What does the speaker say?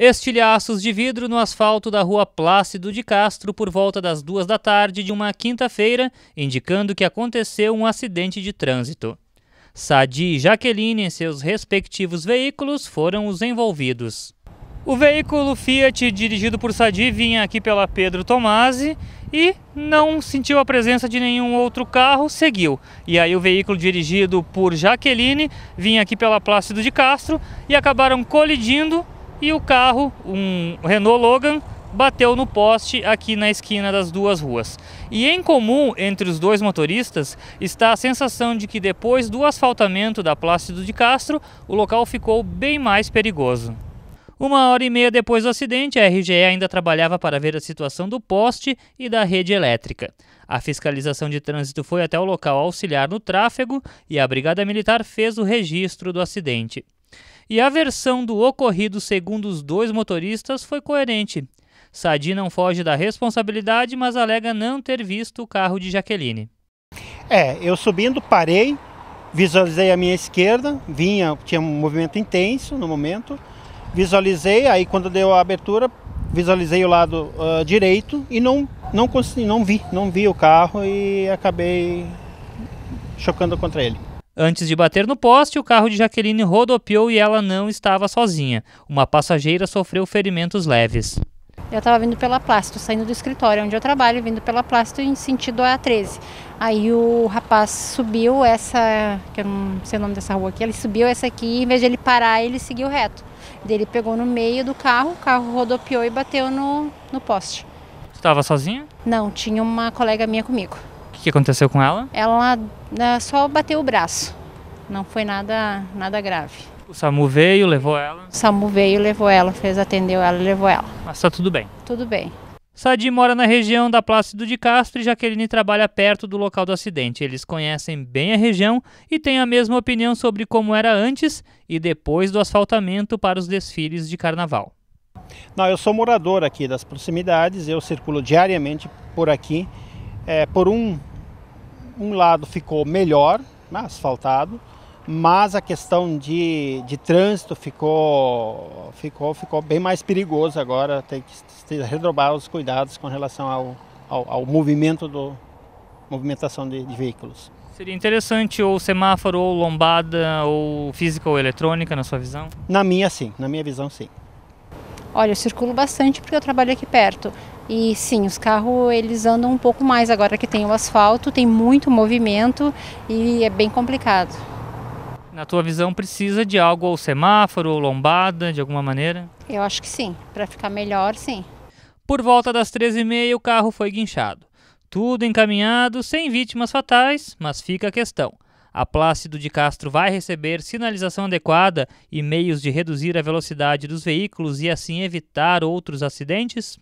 Estilhaços de vidro no asfalto da rua Plácido de Castro por volta das duas da tarde de uma quinta-feira, indicando que aconteceu um acidente de trânsito. Sadi e Jaqueline, em seus respectivos veículos, foram os envolvidos. O veículo Fiat, dirigido por Sadi, vinha aqui pela Pedro Tomasi e não sentiu a presença de nenhum outro carro, seguiu. E aí o veículo dirigido por Jaqueline vinha aqui pela Plácido de Castro e acabaram colidindo e o carro, um Renault Logan, bateu no poste aqui na esquina das duas ruas. E em comum entre os dois motoristas está a sensação de que depois do asfaltamento da Plácido de Castro, o local ficou bem mais perigoso. Uma hora e meia depois do acidente, a RGE ainda trabalhava para ver a situação do poste e da rede elétrica. A fiscalização de trânsito foi até o local auxiliar no tráfego e a Brigada Militar fez o registro do acidente. E a versão do ocorrido segundo os dois motoristas foi coerente. Sadi não foge da responsabilidade, mas alega não ter visto o carro de Jaqueline. É, eu subindo, parei, visualizei a minha esquerda, vinha, tinha um movimento intenso no momento, visualizei, aí quando deu a abertura, visualizei o lado uh, direito e não não consegui, não vi, não vi o carro e acabei chocando contra ele. Antes de bater no poste, o carro de Jaqueline rodopiou e ela não estava sozinha. Uma passageira sofreu ferimentos leves. Eu estava vindo pela plástico, saindo do escritório onde eu trabalho, vindo pela plástico em sentido A13. Aí o rapaz subiu essa, que eu não sei o nome dessa rua aqui, ele subiu essa aqui, em vez de ele parar, ele seguiu reto. ele pegou no meio do carro, o carro rodopiou e bateu no, no poste. Estava sozinha? Não, tinha uma colega minha comigo. O que aconteceu com ela? Ela só bateu o braço, não foi nada, nada grave. O SAMU veio, levou ela? O SAMU veio, levou ela, fez, atendeu ela e levou ela. Mas tá tudo bem? Tudo bem. Sadi mora na região da Plácido de Castro e Jaqueline trabalha perto do local do acidente. Eles conhecem bem a região e têm a mesma opinião sobre como era antes e depois do asfaltamento para os desfiles de carnaval. Não, eu sou morador aqui das proximidades, eu circulo diariamente por aqui. É, por um um lado ficou melhor, né, asfaltado, mas a questão de, de trânsito ficou, ficou, ficou bem mais perigoso agora, tem que redobrar os cuidados com relação ao, ao, ao movimento do movimentação de, de, veículos. Seria interessante ou semáforo, ou lombada, ou física ou eletrônica, na sua visão? Na minha sim, na minha visão sim. Olha, eu circulo bastante porque eu trabalho aqui perto. E sim, os carros eles andam um pouco mais agora que tem o asfalto, tem muito movimento e é bem complicado. Na tua visão, precisa de algo ou semáforo ou lombada, de alguma maneira? Eu acho que sim, para ficar melhor, sim. Por volta das 13h30, o carro foi guinchado. Tudo encaminhado, sem vítimas fatais, mas fica a questão a Plácido de Castro vai receber sinalização adequada e meios de reduzir a velocidade dos veículos e assim evitar outros acidentes?